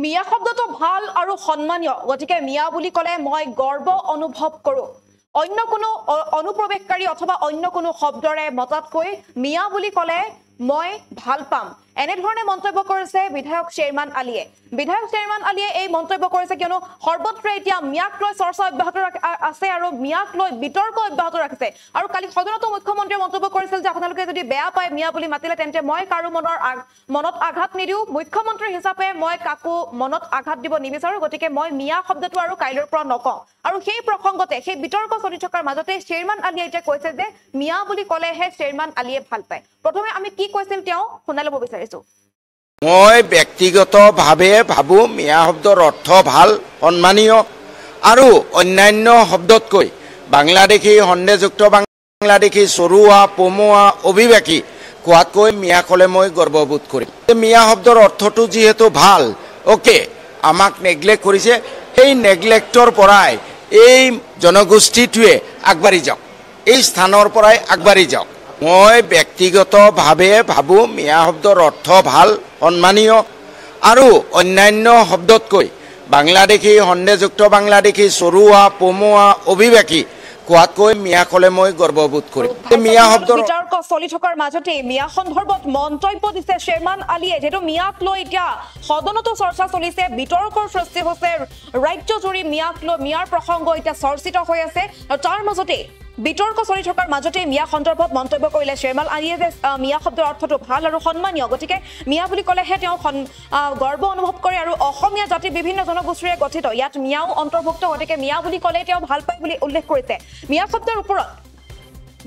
মিয়া শব্দটো ভাল আৰু সন্মানীয় গতিকে মিয়া বুলি ক'লে মই গৰ্ব অনুভৱ কৰো অন্য কোনো অনুপ্ৰৱেশকাৰী অথবা অন্য কোনো শব্দৰে মতাতকৈ মিয়া বুলি ক'লে মই ভাল পাম এনেধৰণে মন্তব্য কৰিছে বিধায়ক শ্বেৰমান আলীয়ে বিধায়ক শ্বেৰমান আলীয়ে এই মন্তব্য কৰিছে কিয়নো সৰ্বত্ৰে এতিয়া ম্যাক লৈ চৰ্চা অব্যাহত আছে আৰু ম্যাক লৈ বিতৰ্ক অব্যাহত ৰাখিছে আৰু কালি সদনতো মুখ্যমন্ত্ৰীয়ে মন্তব্য কৰিছিল যে আপোনালোকে যদি বেয়া পায় মিয়া বুলি মাতিলে তেন্তে মই কাৰো মনৰ মনত আঘাত নিদিওঁ মুখ্যমন্ত্ৰী হিচাপে মই কাকো মনত আঘাত দিব নিবিচাৰো গতিকে মই মিয়া শব্দটো আৰু কাইলৈৰ পৰা নকওঁ আৰু সেই প্ৰসংগতে সেই বিতৰ্ক চলি থকাৰ মাজতে শ্বেৰমান আলীয়ে এতিয়া কৈছে যে মিয়া বুলি ক'লেহে শ্বেৰমান আলীয়ে ভাল পায় প্ৰথমে আমি কি কৈছিল তেওঁ শুনাই ল'ব বিচাৰিছোঁ পাৰিছো মই ব্যক্তিগতভাৱে ভাবোঁ মিয়া শব্দৰ অৰ্থ ভাল সন্মানীয় আৰু অন্যান্য শব্দতকৈ বাংলাদেশী সন্দেহযুক্ত বাংলাদেশী চৰুৱা পমুৱা অভিবাসী কোৱাতকৈ মিয়া ক'লে মই গৰ্ববোধ কৰিম মিয়া শব্দৰ অৰ্থটো যিহেতু ভাল অ'কে আমাক নেগলেক্ট কৰিছে সেই নেগলেক্টৰ পৰাই এই জনগোষ্ঠীটোৱে আগবাঢ়ি যাওক এই স্থানৰ পৰাই আগবাঢ়ি যাওক মই ব্যক্তিগতভাৱে ভাবোঁ মিয়া শব্দৰ অৰ্থ ভাল সন্মানীয় আৰু অন্যান্য শব্দতকৈ বাংলাদেশী সন্দেহযুক্ত বাংলাদেশী চৰুৱা পমুৱা অভিবাসী কোৱাতকৈ মিয়া ক'লে মই গৰ্ববোধ কৰিম মিয়া শব্দ চলি থকাৰ মাজতে মিয়া সন্দৰ্ভত মন্তব্য দিছে শ্বেৰমান আলীয়ে যিহেতু মিয়াক লৈ এতিয়া সদনতো চৰ্চা চলিছে বিতৰ্কৰ সৃষ্টি হৈছে ৰাজ্যজুৰি মিয়াক লৈ মিয়াৰ প্ৰসংগ এতিয়া চৰ্চিত হৈ আছে তাৰ মাজতে বিতৰ্ক চলি থকাৰ মাজতে মিয়া সন্দৰ্ভত মন্তব্য কৰিলে শ্বেৰমাল আলিয়ে যে মিয়া শব্দৰ অৰ্থটো ভাল আৰু সন্মানীয় গতিকে মিয়া বুলি ক'লেহে তেওঁ গৰ্ব অনুভৱ কৰে আৰু অসমীয়া জাতি বিভিন্ন জনগোষ্ঠীৰে গঠিত ইয়াত মিয়াও অন্তৰ্ভুক্ত গতিকে মিয়া বুলি ক'লে তেওঁ ভাল পায় বুলি উল্লেখ কৰিছে মিয়া শব্দৰ ওপৰত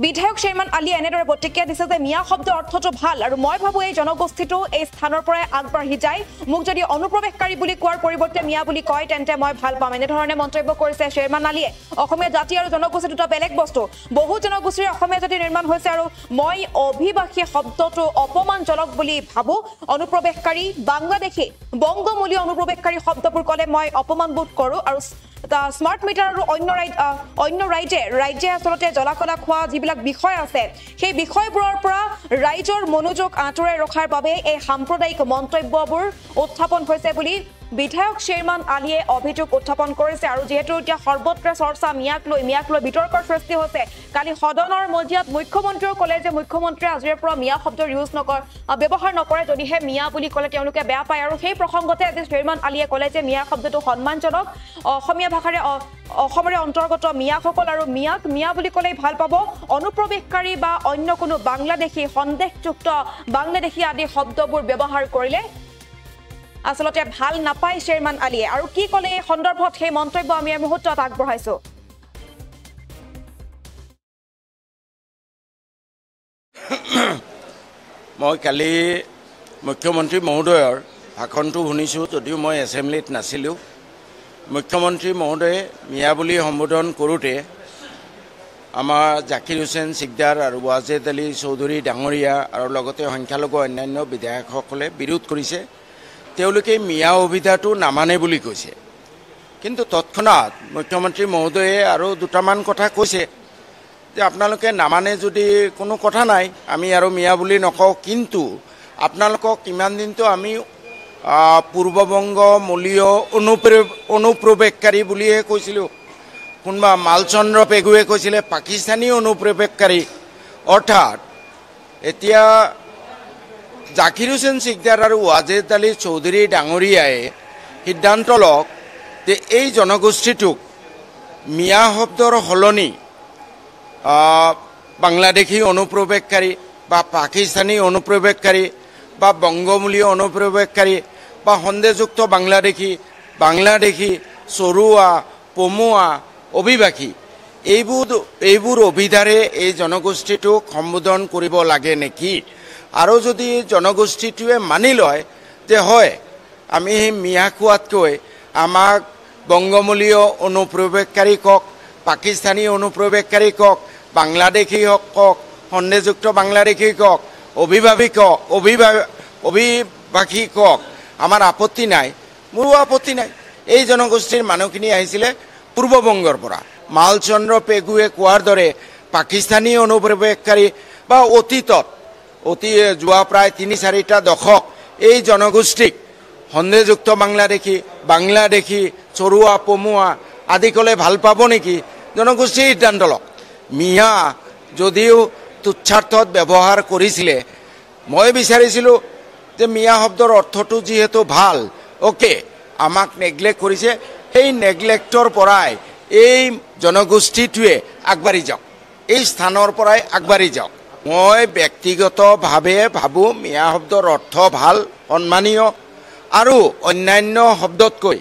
বিধায়ক শ্বেৰমান আলীয়ে এনেদৰে প্ৰতিক্ৰিয়া দিছে যে মিয়া শব্দ অৰ্থটো ভাল আৰু মই ভাবোঁ এই জনগোষ্ঠীটো এই স্থানৰ পৰাই আগবাঢ়ি যায় মোক যদি অনুপ্ৰৱেশকাৰী বুলি কোৱাৰ পৰিৱৰ্তে মিয়া বুলি কয় তেন্তে মই ভাল পাম এনেধৰণে মন্তব্য কৰিছে শ্বেৰমান আলীয়ে অসমীয়া জাতি আৰু জনগোষ্ঠী দুটা বেলেগ বস্তু বহু জনগোষ্ঠীৰ অসমীয়া জাতি নিৰ্মাণ হৈছে আৰু মই অভিবাসী শব্দটো অপমানজনক বুলি ভাবোঁ অনুপ্ৰৱেশকাৰী বাংলাদেশী বংগমূলীয় অনুপ্ৰৱেশকাৰী শব্দবোৰ ক'লে মই অপমানবোধ কৰোঁ আৰু স্মাৰ্ট মিটাৰ আৰু অন্য অন্য ৰাইজে ৰাইজে আচলতে জলাকলা খোৱা যিবিলাক বিষয় আছে সেই বিষয়বোৰৰ পৰা ৰাইজৰ মনোযোগ আঁতৰাই ৰখাৰ বাবে এই সাম্প্ৰদায়িক মন্তব্যবোৰ উত্থাপন হৈছে বুলি বিধায়ক শ্বেৰমান আলীয়ে অভিযোগ উত্থাপন কৰিছে আৰু যিহেতু এতিয়া সৰ্বত্ৰে চৰ্চা মিয়াক লৈ মিয়াক লৈ বিতৰ্কৰ সৃষ্টি হৈছে কালি সদনৰ মজিয়াত মুখ্যমন্ত্ৰীয়েও ক'লে যে মুখ্যমন্ত্ৰীয়ে আজিৰে পৰা মিয়া শব্দ ইউজ নকৰে ব্যৱহাৰ নকৰে যদিহে মিয়া বুলি ক'লে তেওঁলোকে বেয়া পায় আৰু সেই প্ৰসংগতে আজি শ্বেৰমান আলীয়ে ক'লে যে মিয়া শব্দটো সন্মানজনক অসমীয়া ভাষাৰে অসমৰে অন্তৰ্গত মিয়াকসকল আৰু মিয়াক মিয়া বুলি ক'লেই ভাল পাব অনুপ্ৰৱেশকাৰী বা অন্য কোনো বাংলাদেশী সন্দেহযুক্ত বাংলাদেশী আদি শব্দবোৰ ব্যৱহাৰ কৰিলে আচলতে ভাল নাপায় শ্বেৰমান আলীয়ে আৰু কি ক'লে এই সন্দৰ্ভত সেই মন্তব্য আমি এই মুহূৰ্তত আগবঢ়াইছোঁ মই কালি মুখ্যমন্ত্ৰী মহোদয়ৰ ভাষণটো শুনিছোঁ যদিও মই এছেম্বলিত নাছিলোঁ মুখ্যমন্ত্ৰী মহোদয়ে মিয়া বুলি সম্বোধন কৰোঁতে আমাৰ জাকিৰ হুছেইন চিকদাৰ আৰু ৱাজেদ আলী চৌধুৰী ডাঙৰীয়া আৰু লগতে সংখ্যালঘু অন্যান্য বিধায়কসকলে বিৰোধ কৰিছে তেওঁলোকে মিয়া অভিধাটো নামানে বুলি কৈছে কিন্তু তৎক্ষণাত মুখ্যমন্ত্ৰী মহোদয়ে আৰু দুটামান কথা কৈছে যে আপোনালোকে নামানে যদি কোনো কথা নাই আমি আৰু মিয়া বুলি নকওঁ কিন্তু আপোনালোকক কিমান দিনটো আমি পূৰ্ববংগ মলীয় অনুপ্ৰে অনুপ্ৰৱেশকাৰী বুলিহে কৈছিলোঁ কোনোবা মালচন্দ্ৰ পেগুৱে কৈছিলে পাকিস্তানী অনুপ্ৰৱেশকাৰী অৰ্থাৎ এতিয়া জাকির হোসেন সিকদার আর ওয়াজেদ আলী চৌধুরী ডাঙরিয়ায় সিদ্ধান্ত লক যে এই জনগোষ্ঠীটুক মিয়া শব্দর সলনি বাংলাদেশী অনুপ্রবেশকারী বা পাকিস্তানী অনুপ্রবেশকারী বা বঙ্গমূলীয় অনুপ্রবেশকারী বা সন্দেহযুক্ত বাংলাদেশী বাংলাদেশী চরুয়া পমুয়া অভিবাসী এইবোর এইবোর অভিধারে এই জনগোষ্ঠীটুক সম্বোধন করব লাগে নেকি আৰু যদি জনগোষ্ঠীটোৱে মানি লয় যে হয় আমি মিয়া খোৱাতকৈ আমাক বংগমূলীয় অনুপ্ৰৱেশকাৰী কওক পাকিস্তানী অনুপ্ৰৱেশকাৰী কওক বাংলাদেশী হওক কওক সন্দেহযুক্ত বাংলাদেশী কওক অভিভাৱিক অভিভা অভিভাষী কওক আমাৰ আপত্তি নাই মোৰো আপত্তি নাই এই জনগোষ্ঠীৰ মানুহখিনি আহিছিলে পূৰ্ববংগৰ পৰা মালচন্দ্ৰ পেগুৱে কোৱাৰ দৰে পাকিস্তানী অনুপ্ৰৱেশকাৰী বা অতীতত অতি যোৱা প্ৰায় তিনি চাৰিটা দশক এই জনগোষ্ঠীক সন্দেহযুক্ত বাংলাদেশী বাংলাদেশী চৰুৱা পমুৱা আদি ক'লে ভাল পাব নেকি জনগোষ্ঠীৰ সিদ্ধান্ত লওক মিয়া যদিও তুচ্ছাৰ্থত ব্যৱহাৰ কৰিছিলে মই বিচাৰিছিলোঁ যে মিয়া শব্দৰ অৰ্থটো যিহেতু ভাল অ'কে আমাক নেগলেক্ট কৰিছে সেই নেগলেক্টৰ পৰাই এই জনগোষ্ঠীটোৱে আগবাঢ়ি যাওক এই স্থানৰ পৰাই আগবাঢ়ি যাওক মই ব্যক্তিগতভাৱে ভাবোঁ মিয়া শব্দৰ অৰ্থ ভাল সন্মানীয় আৰু অন্যান্য শব্দতকৈ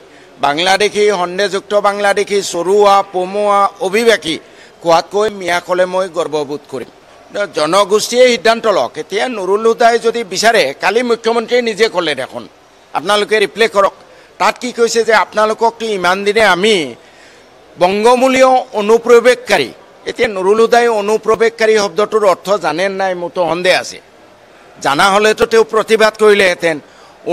বাংলাদেশী সন্দেহযুক্ত বাংলাদেশী চৰুৱা পমুৱা অভিবাসী কোৱাতকৈ মিয়া ক'লে মই গৰ্ববোধ কৰিম জনগোষ্ঠীয়ে সিদ্ধান্ত লওক এতিয়া নুৰুল হুদাই যদি বিচাৰে কালি মুখ্যমন্ত্ৰীয়ে নিজে ক'লে দেখোন আপোনালোকে ৰিপ্লে কৰক তাত কি কৈছে যে আপোনালোকক ইমান দিনে আমি বংগমূলীয় অনুপ্ৰৱেশকাৰী এতিয়া নুৰুল হুদাই অনুপ্ৰৱেশকাৰী শব্দটোৰ অৰ্থ জানে নাই মোৰতো সন্দেহ আছে জানা হ'লেতো তেওঁ প্ৰতিবাদ কৰিলেহেঁতেন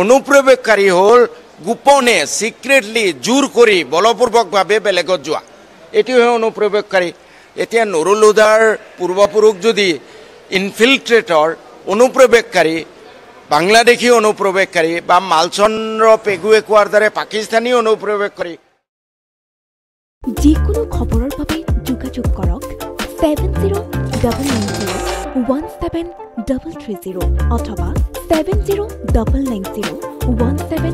অনুপ্ৰৱেশকাৰী হ'ল গোপনে ছিক্ৰেটলি জোৰ কৰি বলপূৰ্বকভাৱে বেলেগত যোৱা এইটোহে অনুপ্ৰৱেশকাৰী এতিয়া নুৰুল হুদাৰ পূৰ্বপুৰুষ যদি ইনফিল্ট্ৰেটৰ অনুপ্ৰৱেশকাৰী বাংলাদেশী অনুপ্ৰৱেশকাৰী বা মালচন্দ্ৰ পেগুয়ে কোৱাৰ দৰে পাকিস্তানী অনুপ্ৰৱেশকাৰী যিকোনো খবৰৰ বাবে seven zero double nine zero one seven double three zero অথবা seven zero double nine zero one seven